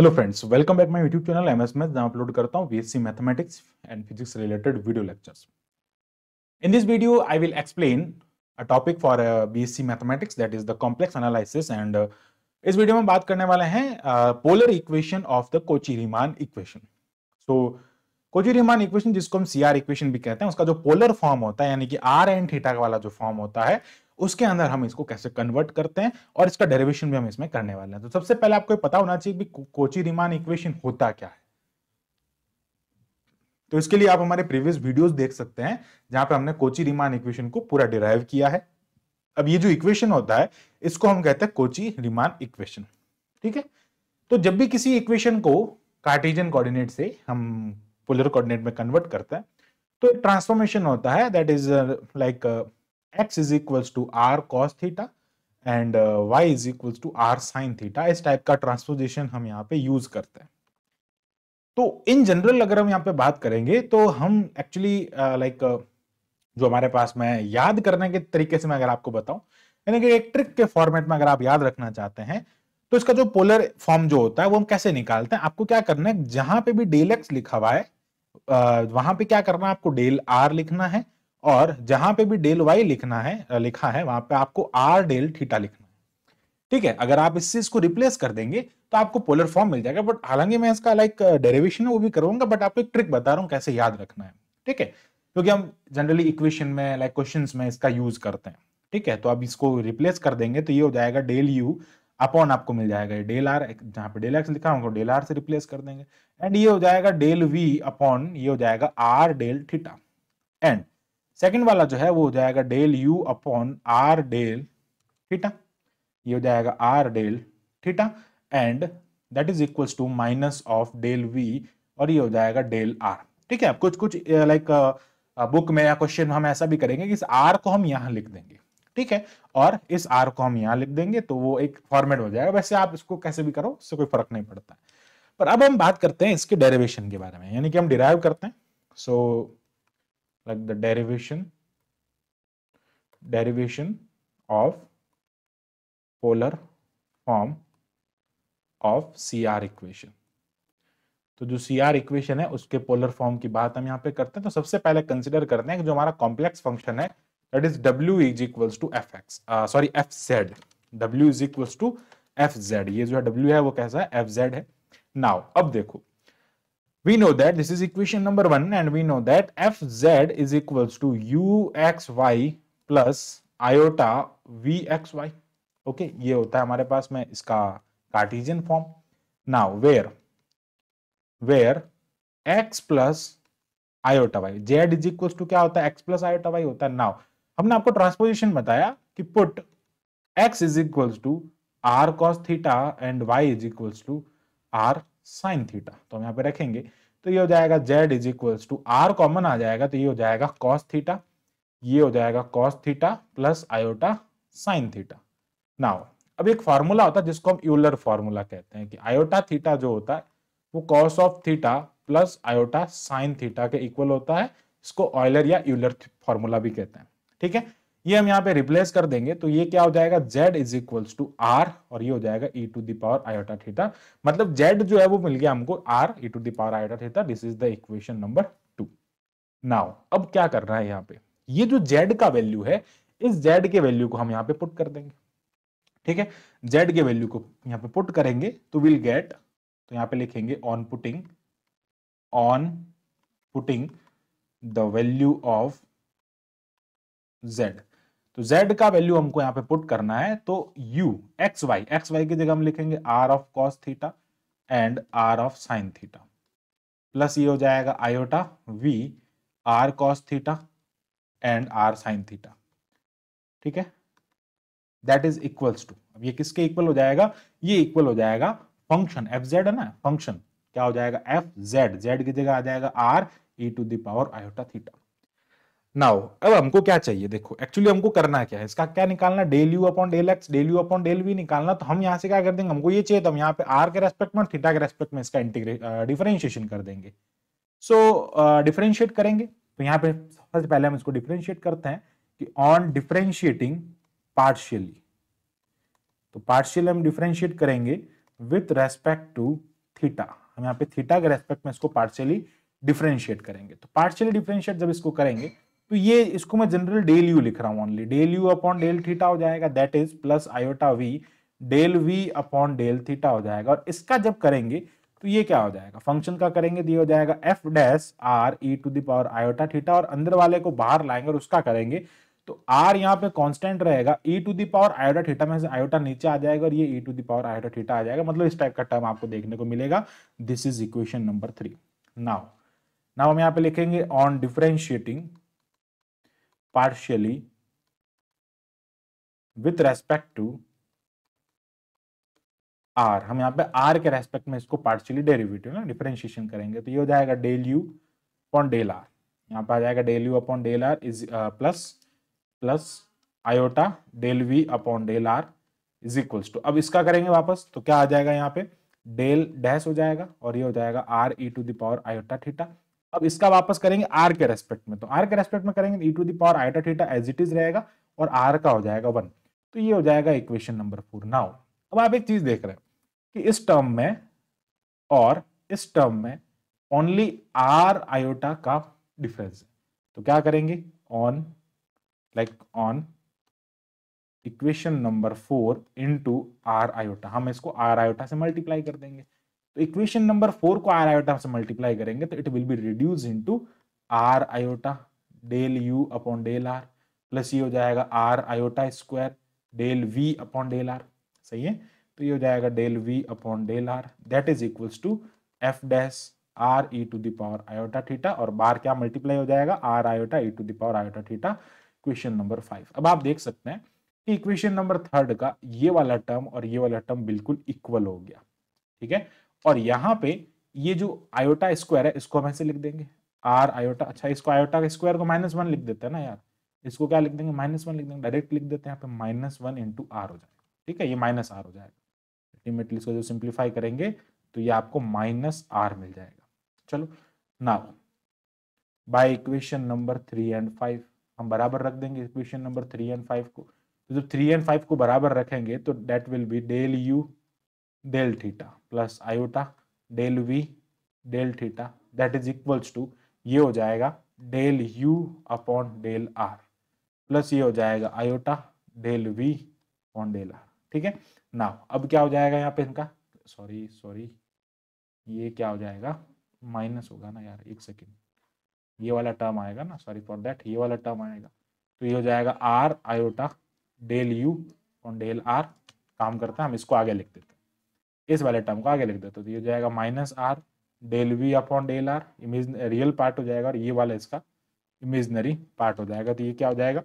hello friends welcome back my YouTube channel M S math जहाँ upload करता हूँ BSc mathematics and physics related video lectures in this video I will explain a topic for BSc mathematics that is the complex analysis and इस video में बात करने वाले हैं polar equation of the Cauchy Riemann equation so Cauchy Riemann equation जिसको हम सी equation भी कहते हैं उसका जो पोलर फॉर्म होता है यानी कि आर एंड थीटा वाला जो फॉर्म होता है उसके अंदर हम इसको कैसे कन्वर्ट करते हैं और इसका डेरिवेशन भी हम इसमें करने वाले हैं तो सबसे पहले आपको पता होना चाहिए कि कोची रिमान इक्वेशन होता क्या है तो इसके लिए आप हमारे प्रीवियस वीडियोस देख सकते हैं जहां पे हमने कोची रिमान इक्वेशन को पूरा डिराइव किया है अब ये जो इक्वेशन होता है इसको हम कहते हैं कोची रिमान इक्वेशन ठीक है तो जब भी किसी इक्वेशन को कार्टेजन कोऑर्डिनेट से हम पोलर कोऑर्डिनेट में कन्वर्ट करते हैं तो ट्रांसफॉर्मेशन होता है that is like x is equals to r cos theta and uh, y is equals to r sin theta इस टाइप का ट्रांसपोजिशन हम यहाँ पे यूज करते हैं तो इन जनरल अगर हम यहाँ पे बात करेंगे तो हम actually like uh, like, uh, जो हमारे पास मैं याद करने के तरीके से मैं अगर आपको बताऊं यानी कि एक ट्रिक के फॉर्मेट में अगर आप याद रखना चाहते हैं तो इसका जो पोलर फॉर्म जो होता है वो हम कैसे निकालते हैं आपको क्या करना है जहां पे भी डेल एक्स लिखा हुआ है uh, वहां पे क्या करना है आपको डेल आर लिखना है और जहां पे भी डेल वाई लिखना है लिखा है वहां पे आपको आर डेल थीटा लिखना है ठीक है अगर आप इस चीज को रिप्लेस कर देंगे तो आपको पोलर फॉर्म मिल जाएगा बट हालांकि मैं इसका लाइक डेरिवेशन है वो भी करूंगा बट आपको एक ट्रिक बता रहा हूँ कैसे याद रखना है ठीक है क्योंकि हम जनरली इक्वेशन में लाइक क्वेश्चन में इसका यूज करते हैं ठीक है तो अब इसको रिप्लेस कर देंगे तो ये हो जाएगा डेल यू अपॉन आपको मिल जाएगा ये डेल आर जहाँ पे डेल एक्स लिखा होगा डेल आर से रिप्लेस कर देंगे एंड ये हो जाएगा डेल वी अपॉन ये हो जाएगा R del theta and second वाला जो है वो हो जाएगा del you upon R del theta ये हो जाएगा R del theta and that is equals to minus of del V और ये हो जाएगा डेल आर ठीक है कुछ कुछ लाइक बुक में या क्वेश्चन हम ऐसा भी करेंगे कि इस आर को हम यहाँ लिख देंगे ठीक है और इस आर को हम यहाँ लिख देंगे तो वो एक फॉर्मेट हो जाएगा वैसे आप इसको कैसे भी करो उससे कोई फर्क नहीं पड़ता पर अब हम बात करते हैं इसके डेरिवेशन के बारे में यानी कि हम डिराइव करते हैं so so, like the derivation derivation of polar form of C R equation तो जो सी आर इक्वेशन है उसके पोलर फॉर्म की बात हम यहाँ पे करते हैं तो सबसे पहले कंसिडर करते हैं कि जो हमारा कॉम्प्लेक्स फंक्शन है that is W is equals to F X sorry F Z W is equals to F Z ये जो है डब्ल्यू है वो कैसा है एफ जेड है नाउ अब देखो we know that this is equation number 1 and we know that fz is equals to uxy plus iota vxy okay okay, ये होता है हमारे पास में इसका Cartesian form now where where x plus iota Y Z is equal to क्या होता है x प्लस आयोटा वाई होता है नाउ हमने आपको ट्रांसपोजिशन बताया कि put x is equals to R cos theta and y is equals to R sine theta तो हम यहाँ पे रखेंगे तो ये हो जाएगा Z is equals to R common आ जाएगा तो ये हो जाएगा कॉस थीटा ये हो जाएगा cos theta plus iota sine theta now अब एक फार्मूला होता है जिसको हम यूलर फार्मूला कहते हैं कि आयोटा थीटा जो होता है वो cos of theta plus iota sine theta के इक्वल होता है इसको ऑयलर या यूलर फार्मूला भी कहते हैं ठीक है ये हम यहाँ पे रिप्लेस कर देंगे तो ये क्या हो जाएगा Z is equal to R और ये हो जाएगा E to the power iota theta मतलब जेड जो है वो मिल गया हमको R E to the power iota theta this is the equation number two now अब क्या कर रहा है यहाँ पे ये जो जेड का वैल्यू है इस जेड के वैल्यू को हम यहाँ पे पुट कर देंगे ठीक है जेड के वैल्यू को यहाँ पे पुट करेंगे तो विल गेट तो यहाँ पे लिखेंगे on putting on putting the value of Z तो z का वैल्यू हमको यहाँ पे पुट करना है तो u X Y X Y की जगह हम लिखेंगे r of cos theta and r of sin theta plus ये हो जाएगा iota v r cos theta and r sin theta ठीक है दैट इज इक्वल्स टू अब ये किसके इक्वल हो जाएगा ये इक्वल हो जाएगा फंक्शन एफ जेड है ना फंक्शन क्या हो जाएगा एफ जेड जेड की जगह आ जाएगा R E to the power iota theta now अब हमको क्या चाहिए देखो एक्चुअली हमको करना क्या है इसका क्या निकालना del you upon del X del you upon del V निकालना तो हम यहाँ से क्या कर देंगे हमको ये चाहिए तो हम यहाँ पे आर के रेस्पेक्ट में थीटा के रेस्पेक्ट में इसका इंटीग्रेट डिफरेंशिएशन कर देंगे सो so, डिफरेंशिएट uh, करेंगे तो यहाँ पे सबसे पहले हम इसको डिफरेंशिएट करते हैं कि ऑन डिफरेंशिएटिंग पार्शियली तो पार्शियल हम डिफरेंशिएट करेंगे विथ रेस्पेक्ट टू थीटा हम यहाँ पे थीटा के रेस्पेक्ट में इसको पार्शियली डिफरेंशिएट करेंगे तो पार्शियली डिफरेंशिएट जब इसको करेंगे तो ये इसको मैं जनरल डेल यू लिख रहा हूँ only del you upon del theta हो जाएगा that is plus iota V del we upon del theta हो जाएगा और इसका जब करेंगे तो ये क्या हो जाएगा फंक्शन का करेंगे तो ये हो जाएगा F dash R E to the power iota theta और अंदर वाले को बाहर लाएंगे और उसका करेंगे तो आर यहाँ पे कांस्टेंट रहेगा E to the power iota theta में से आयोटा नीचे आ जाएगा और ये E to the power iota theta आ जाएगा मतलब इस टाइप का टर्म आपको देखने को मिलेगा this is equation number three now now हम यहाँ पे लिखेंगे on differentiating partially with respect to r हम यहाँ पे r के रेस्पेक्ट में इसको पार्शियली डेरिवेटिव ना डिफरेंशिएशन करेंगे तो ये हो जाएगा del u upon del r यहाँ पे आ जाएगा del u upon del r is plus plus iota del v upon del r is equals to अब इसका करेंगे वापस तो क्या आ जाएगा यहाँ पे डेल डैश हो जाएगा और ये हो जाएगा R E to the power iota theta अब इसका वापस करेंगे आर के रेस्पेक्ट में तो आर के रेस्पेक्ट में करेंगे E to the power iota theta as it is रहेगा और आर का हो जाएगा वन तो ये हो जाएगा इक्वेशन नंबर फोर नाउ अब आप एक चीज देख रहे हैं कि इस टर्म में और इस टर्म में ओनली आर आयोटा का डिफरेंस है तो क्या करेंगे on like on equation number four into R iota हम इसको आर आयोटा से मल्टीप्लाई कर देंगे तो इक्वेशन नंबर फोर को आर आयोटा से मल्टीप्लाई करेंगे तो it will be reduce into R iota del you upon del R plus ये हो जाएगा are iota square del we upon del R सही है तो ये हो जाएगा del we upon del are that is equals to F dash R E to the power iota theta और बार क्या मल्टीप्लाई हो जाएगा are iota E to the power iota theta question number five अब आप देख सकते हैं कि इक्वेशन नंबर थर्ड का ये वाला टर्म और ये वाला टर्म बिल्कुल इक्वल हो गया ठीक है और यहाँ पे ये जो आयोटा स्क्वायर है इसको हम ऐसे लिख देंगे आर आयोटा अच्छा इसको आयोटा का स्क्वायर को माइनस वन लिख देते हैं ना यार इसको क्या लिख देंगे माइनस वन लिख देंगे डायरेक्ट लिख देते हैं यहाँ पे माइनस वन इंटू आर हो जाएगा ठीक है ये माइनस आर हो जाएगा अल्टीमेटली इसको जो सिंप्लीफाई करेंगे तो ये आपको माइनस आर मिल जाएगा चलो now by equation number three and five हम बराबर रख देंगे equation number three and five को तो जब थ्री एंड फाइव को बराबर रखेंगे तो that will be del u del theta plus iota del v del theta that is equals to ये हो जाएगा del u upon del r plus ये हो जाएगा iota del v upon del r ठीक है ना अब क्या हो जाएगा यहाँ पे इनका सॉरी सॉरी ये क्या हो जाएगा माइनस होगा ना यार एक सेकेंड ये वाला टर्म आएगा ना सॉरी फॉर दैट ये वाला टर्म आएगा तो ये हो जाएगा आर आयोटा डेल यू और डेल आर काम करता है हम इसको आगे लिखते इस वाले टर्म को आगे लिख देते तो ये हो जाएगा minus r del we upon del r image real part हो जाएगा और ये वाला इसका इमेजनरी पार्ट हो जाएगा तो ये क्या हो जाएगा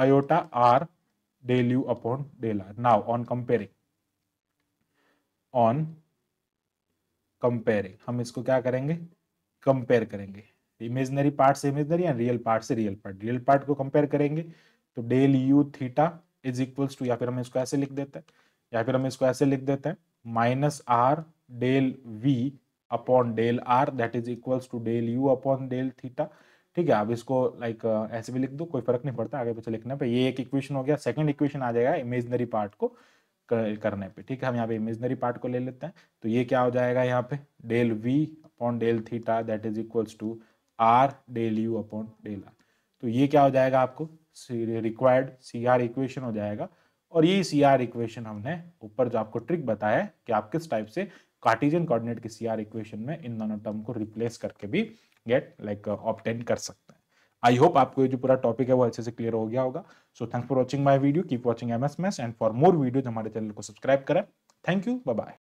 iota r del you upon del r now on comparing on comparing हम इसको क्या करेंगे कंपेयर करेंगे इमेजनरी पार्ट से इमेजनरी एंड रियल पार्ट से रियल पार्ट रियल पार्ट को कंपेयर करेंगे तो del u theta is equals to या फिर हम इसको ऐसे लिख देते हैं या फिर हम इसको ऐसे लिख देते हैं minus r del v upon del are that is equals to del you upon del theta ठीक है अब इसको लाइक uh, ऐसे भी लिख दो कोई फर्क नहीं पड़ता आगे पीछे लिखने पे ये एक इक्वेशन हो गया सेकंड इक्वेशन आ जाएगा इमेजनरी पार्ट को करने पे ठीक है हम यहाँ पे इमेजनरी पार्ट को ले लेते हैं तो ये क्या हो जाएगा यहाँ पे del we upon del theta that is equals to r del you upon del r तो ये क्या हो जाएगा आपको रिक्वायर्ड सी आर इक्वेशन हो जाएगा और ये सी आर इक्वेशन हमने ऊपर जो आपको ट्रिक बताया कि आप किस टाइप से कार्टिजन कोऑर्डिनेट की सी आर इक्वेशन में इन दोनों टर्म को रिप्लेस करके भी गेट लाइक ऑप्टेन कर सकते हैं आई होप आपको ये जो पूरा टॉपिक है वो अच्छे से क्लियर हो गया होगा so thanks for watching my video keep watching M S maths and for more video हमारे चैनल को सब्सक्राइब करें थैंक यू बाय